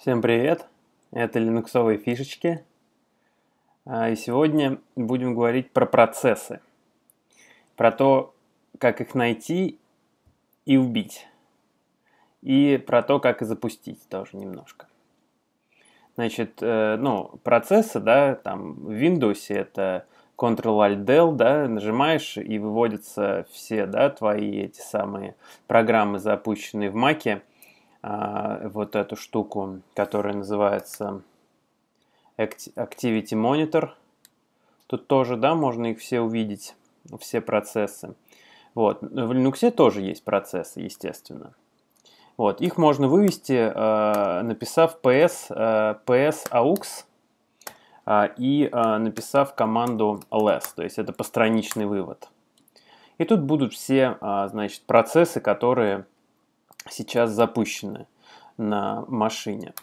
Всем привет! Это линуксовые фишечки. А, и сегодня будем говорить про процессы. Про то, как их найти и убить. И про то, как и запустить тоже немножко. Значит, э, ну, процессы, да, там в Windows это Ctrl-Alt-Del, да, нажимаешь и выводятся все, да, твои эти самые программы, запущенные в Маке а, вот эту штуку, которая называется Activity Monitor. Тут тоже, да, можно их все увидеть, все процессы. Вот. В Linux тоже есть процессы, естественно. Вот. Их можно вывести, а, написав ps, а, ps aux и написав команду less, то есть это постраничный вывод. И тут будут все, значит, процессы, которые сейчас запущены на машине.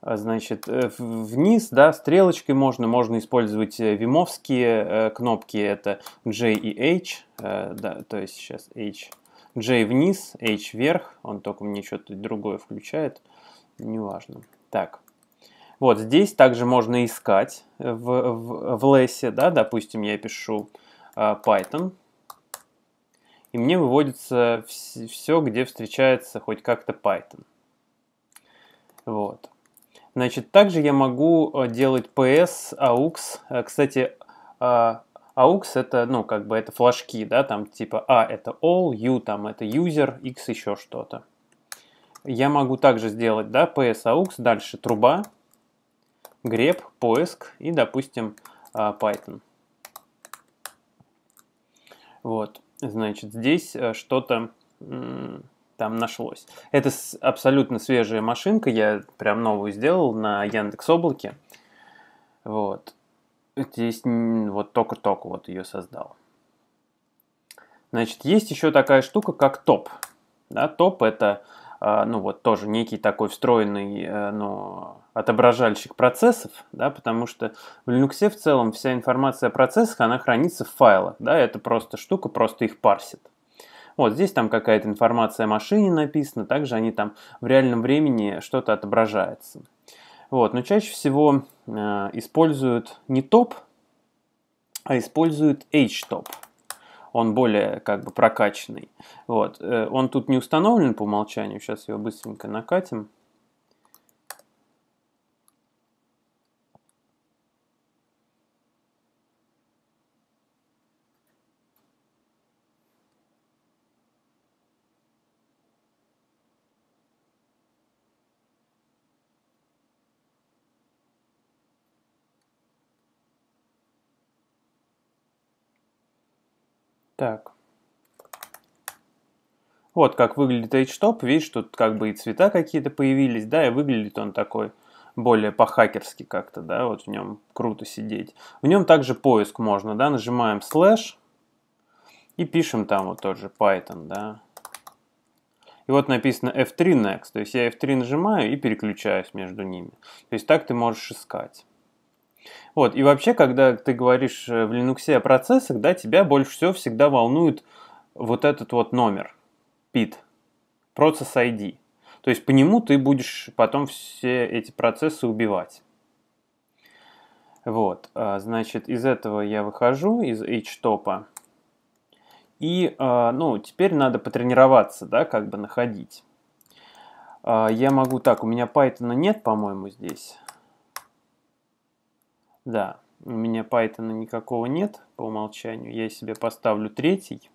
А, значит, э, вниз, да, стрелочкой можно, можно использовать э, вимовские э, кнопки, это J и H, да, то есть сейчас H, J вниз, H вверх, он только мне что-то другое включает, неважно. Так, вот здесь также можно искать в, в, в лесе, да, допустим, я пишу Python, и мне выводится все, где встречается хоть как-то Python. Вот. Значит, также я могу э, делать PS, AUX. Э, кстати, а, AUX это, ну, как бы это флажки, да, там типа A «А это all, U там это user, X еще что-то. Я могу также сделать, да, PS, AUX, дальше труба, греб, поиск и, допустим, а, Python. Вот значит, здесь э, что-то там нашлось. Это абсолютно свежая машинка, я прям новую сделал на Яндекс Облаке. Вот. Здесь вот только-только вот ее создал. Значит, есть еще такая штука, как топ. Да, топ это а, ну вот тоже некий такой встроенный, э, ну, отображальщик процессов, да, потому что в Linux в целом вся информация о процессах, она хранится в файлах, да, это просто штука, просто их парсит. Вот здесь там какая-то информация о машине написана, также они там в реальном времени что-то отображается. Вот, но чаще всего э, используют не топ, а используют htop. топ он более как бы прокачанный. Вот. Э, он тут не установлен по умолчанию, сейчас его быстренько накатим. Так. Вот как выглядит HTOP. Видишь, тут как бы и цвета какие-то появились, да, и выглядит он такой более по-хакерски как-то, да, вот в нем круто сидеть. В нем также поиск можно, да, нажимаем слэш и пишем там вот тот же Python, да. И вот написано F3 Next, то есть я F3 нажимаю и переключаюсь между ними. То есть так ты можешь искать. Вот, и вообще, когда ты говоришь э, в Linux о процессах, да, тебя больше всего всегда волнует вот этот вот номер, PID, Process ID. То есть по нему ты будешь потом все эти процессы убивать. Вот, а, значит, из этого я выхожу, из HTOP. И, а, ну, теперь надо потренироваться, да, как бы находить. А, я могу, так, у меня Python нет, по-моему, здесь. Да, у меня Python никакого нет по умолчанию. Я себе поставлю третий.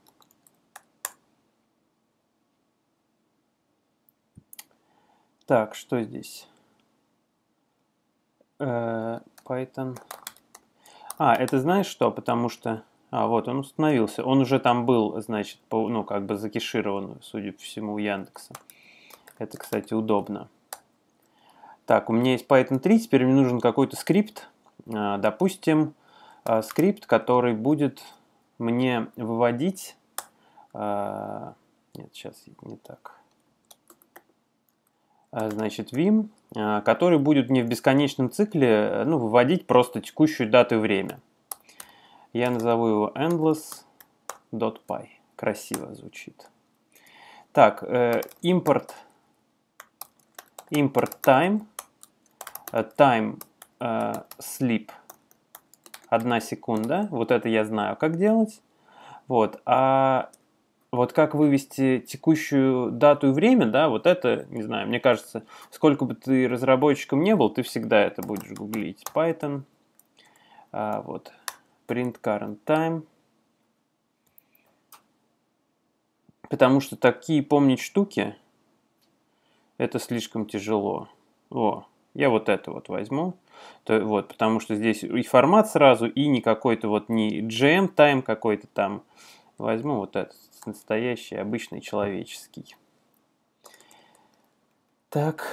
Так, что здесь? Э, Python. А, это знаешь что? Потому что... А, вот он установился. Он уже там был, значит, по, ну, как бы закеширован, судя по всему, у Яндекса. Это, кстати, удобно. Так, у меня есть Python 3, теперь мне нужен какой-то скрипт, Э, допустим, э, скрипт, который будет мне выводить... Э, нет, сейчас не так. Значит, Vim, который будет мне в бесконечном цикле ну, выводить просто текущую дату и время. Я назову его endless.py. Красиво звучит. Так, импорт, импорт time, time Э, sleep. Одна секунда. Вот это я знаю, как делать. Вот. А вот как вывести текущую дату и время, да, вот это, не знаю, мне кажется, сколько бы ты разработчиком не был, ты всегда это будешь гуглить. Python, а, вот, print current time. Потому что такие помнить штуки, это слишком тяжело. О, я вот это вот возьму. То, вот, потому что здесь и формат сразу, и не какой-то вот не джем тайм какой-то там. Возьму вот этот настоящий, обычный, человеческий. Так,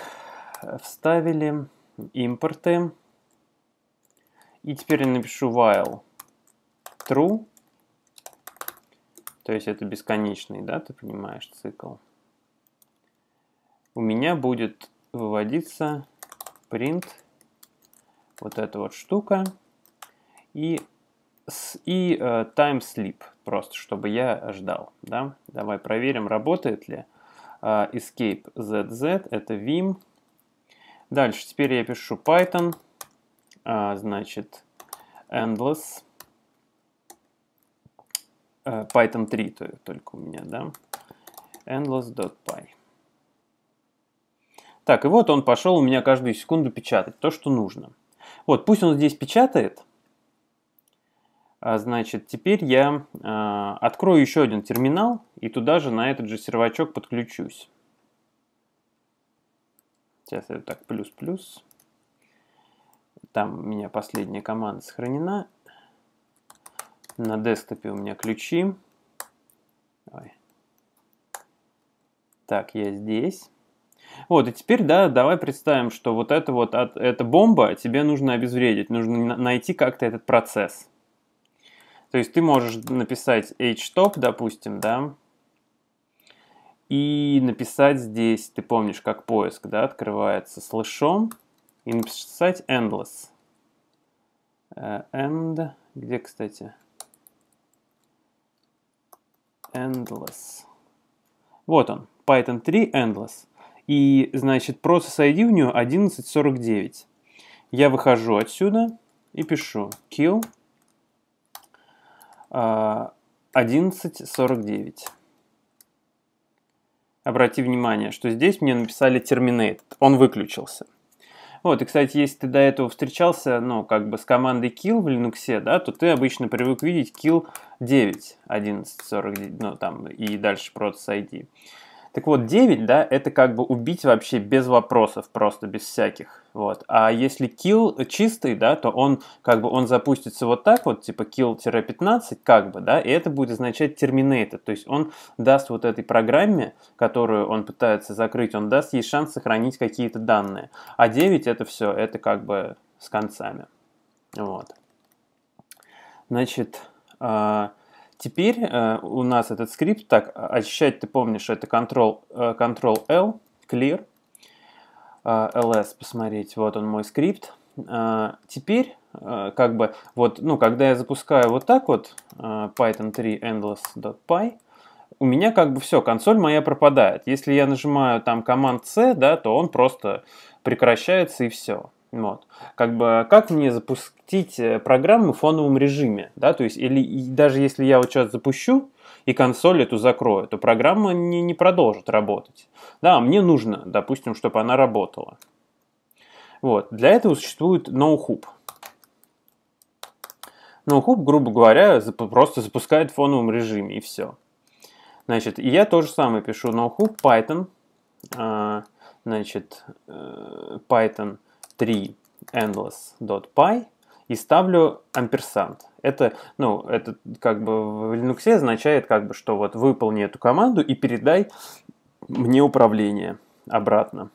вставили импорты. И теперь я напишу while true. То есть это бесконечный, да, ты понимаешь, цикл. У меня будет выводиться print вот эта вот штука и, и э, time sleep, просто чтобы я ждал. Да? Давай проверим, работает ли. Э, escape ZZ, это Vim. Дальше, теперь я пишу Python, э, значит, endless. Э, Python 3 то, только у меня, да? endless.py. Так, и вот он пошел у меня каждую секунду печатать то, что нужно. Вот, пусть он здесь печатает. А, значит, теперь я э, открою еще один терминал и туда же на этот же сервачок подключусь. Сейчас я так плюс-плюс. Там у меня последняя команда сохранена. На десктопе у меня ключи. Ой. Так, я здесь. Вот, и теперь, да, давай представим, что вот это вот, от, эта бомба тебе нужно обезвредить, нужно найти как-то этот процесс. То есть ты можешь написать htop, допустим, да, и написать здесь, ты помнишь, как поиск, да, открывается слышом, и написать endless. End, э, где, кстати? Endless. Вот он, Python 3 endless. И, значит, процесс ID у нее 1149. Я выхожу отсюда и пишу kill 1149. А, Обрати внимание, что здесь мне написали terminate, он выключился. Вот, и, кстати, если ты до этого встречался, ну, как бы с командой kill в Linux, да, то ты обычно привык видеть kill 9, 1149, ну, там, и дальше процесс ID. Так вот, 9, да, это как бы убить вообще без вопросов, просто без всяких. Вот. А если kill чистый, да, то он как бы он запустится вот так вот, типа kill-15, как бы, да, и это будет означать terminated. То есть он даст вот этой программе, которую он пытается закрыть, он даст ей шанс сохранить какие-то данные. А 9 это все, это как бы с концами. Вот. Значит, э Теперь э, у нас этот скрипт, так, очищать, ты помнишь, это Ctrl, э, Ctrl L, clear, э, ls, посмотреть, вот он мой скрипт. Э, теперь, э, как бы, вот, ну, когда я запускаю вот так вот, э, python 3 endless.py, у меня как бы все, консоль моя пропадает. Если я нажимаю там команд C, да, то он просто прекращается и все. Вот. Как бы, как мне запустить э, программу в фоновом режиме, да, то есть, или даже если я вот сейчас запущу, и консоль эту закрою, то программа не, не продолжит работать. Да, мне нужно, допустим, чтобы она работала. Вот. Для этого существует NoHub. NoHub, грубо говоря, просто запускает в фоновом режиме, и все. Значит, и я то же самое пишу NoHub Python, а, значит, э, Python 3 endless.py и ставлю амперсант. Это, ну, это как бы в Linux означает, как бы, что вот выполни эту команду и передай мне управление обратно.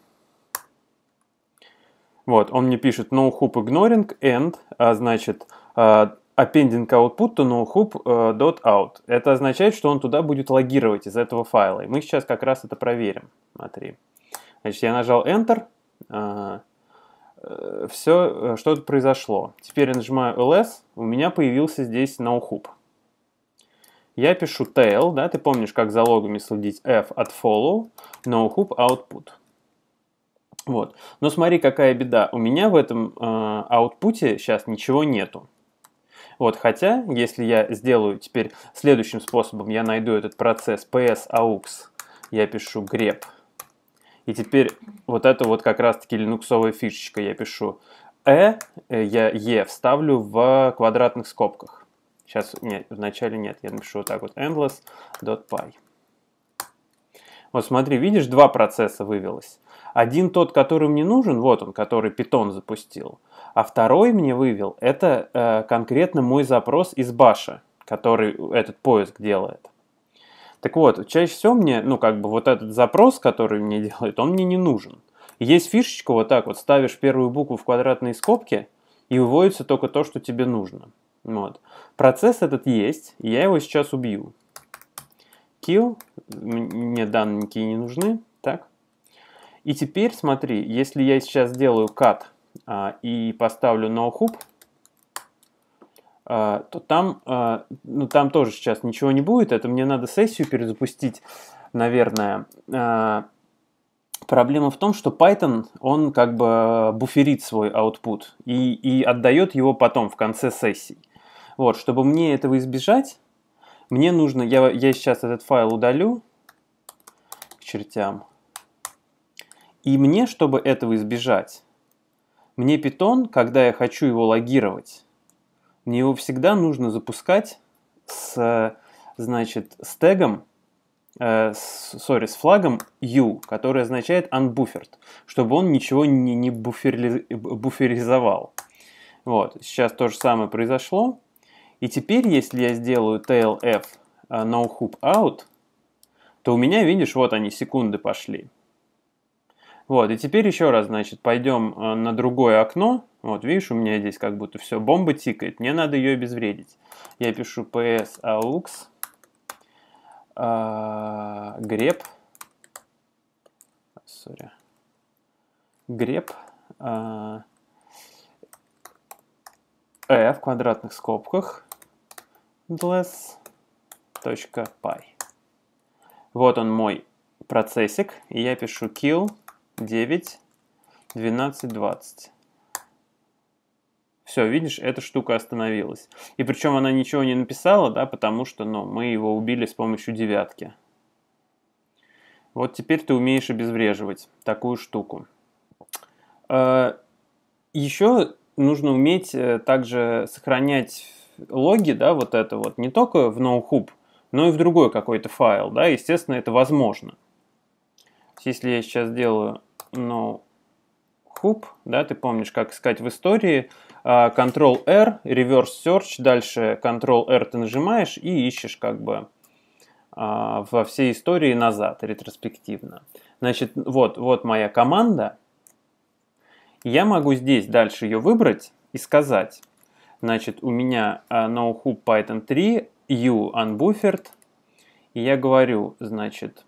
Вот, он мне пишет no hoop ignoring end, а, значит, а, appending output to no hoop э, dot out. Это означает, что он туда будет логировать из этого файла. И мы сейчас как раз это проверим. Смотри. Значит, я нажал Enter. А, Э, все, э, что-то произошло. Теперь я нажимаю ls, у меня появился здесь nohoop. Я пишу tail, да, ты помнишь, как за логами следить f от follow, nohoop output. Вот. Но смотри, какая беда. У меня в этом э, сейчас ничего нету. Вот, хотя, если я сделаю теперь следующим способом, я найду этот процесс ps aux, я пишу grep и теперь вот это вот как раз-таки линуксовая фишечка я пишу. э, э я е вставлю в квадратных скобках. Сейчас, нет, вначале нет, я напишу вот так вот endless.py. Вот смотри, видишь, два процесса вывелось. Один тот, который мне нужен, вот он, который Python запустил. А второй мне вывел, это э, конкретно мой запрос из баша, который этот поиск делает. Так вот, чаще всего мне, ну, как бы вот этот запрос, который мне делает, он мне не нужен. Есть фишечка вот так вот, ставишь первую букву в квадратные скобки, и выводится только то, что тебе нужно. Вот. Процесс этот есть, и я его сейчас убью. Kill, мне данные не нужны, так. И теперь смотри, если я сейчас сделаю cut а, и поставлю no hoop, а, то там, а, ну, там тоже сейчас ничего не будет. Это мне надо сессию перезапустить, наверное. А, проблема в том, что Python, он как бы буферит свой output и, и отдает его потом, в конце сессии. Вот, чтобы мне этого избежать, мне нужно, я, я сейчас этот файл удалю к чертям, и мне, чтобы этого избежать, мне Python, когда я хочу его логировать, мне его всегда нужно запускать с, значит, с тегом, э, с, sorry, с флагом U, который означает unbuffered, чтобы он ничего не, не буферли, буферизовал. Вот, сейчас то же самое произошло. И теперь, если я сделаю tail f э, no hoop out, то у меня, видишь, вот они, секунды пошли. Вот, и теперь еще раз, значит, пойдем э, на другое окно. Вот, видишь, у меня здесь как будто все, бомба тикает, мне надо ее обезвредить. Я пишу ps aux э, а, grep, sorry, grep э, э в квадратных скобках less.py. Вот он мой процессик, и я пишу kill 9, 12, 20. Все, видишь, эта штука остановилась. И причем она ничего не написала, да, потому что ну, мы его убили с помощью девятки. Вот теперь ты умеешь обезвреживать такую штуку. Э, Еще нужно уметь э, также сохранять логи, да, вот это вот, не только в NoHub, но и в другой какой-то файл, да, естественно, это возможно. Если я сейчас делаю no ну, хуп да, ты помнишь, как искать в истории, а, Ctrl-R, reverse search, дальше Ctrl-R ты нажимаешь и ищешь как бы а, во всей истории назад, ретроспективно. Значит, вот, вот моя команда. Я могу здесь дальше ее выбрать и сказать. Значит, у меня а, NoHoop Python 3, U unbuffered. И я говорю, значит,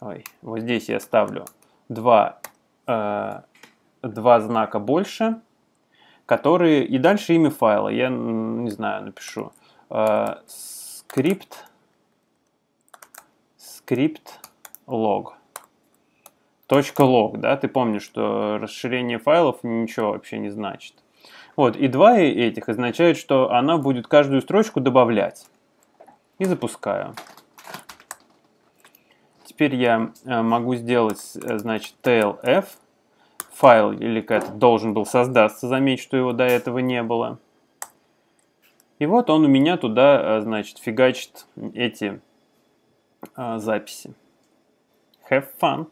ой, вот здесь я ставлю два, э, два знака больше, которые... И дальше имя файла. Я, не знаю, напишу. Э, скрипт скрипт точка лог, да, ты помнишь, что расширение файлов ничего вообще не значит. Вот, и два этих означают, что она будет каждую строчку добавлять. И запускаю. Теперь я э, могу сделать, э, значит, tlf, файл или какой-то должен был создаться, заметь, что его до этого не было. И вот он у меня туда, э, значит, фигачит эти записи. Have fun!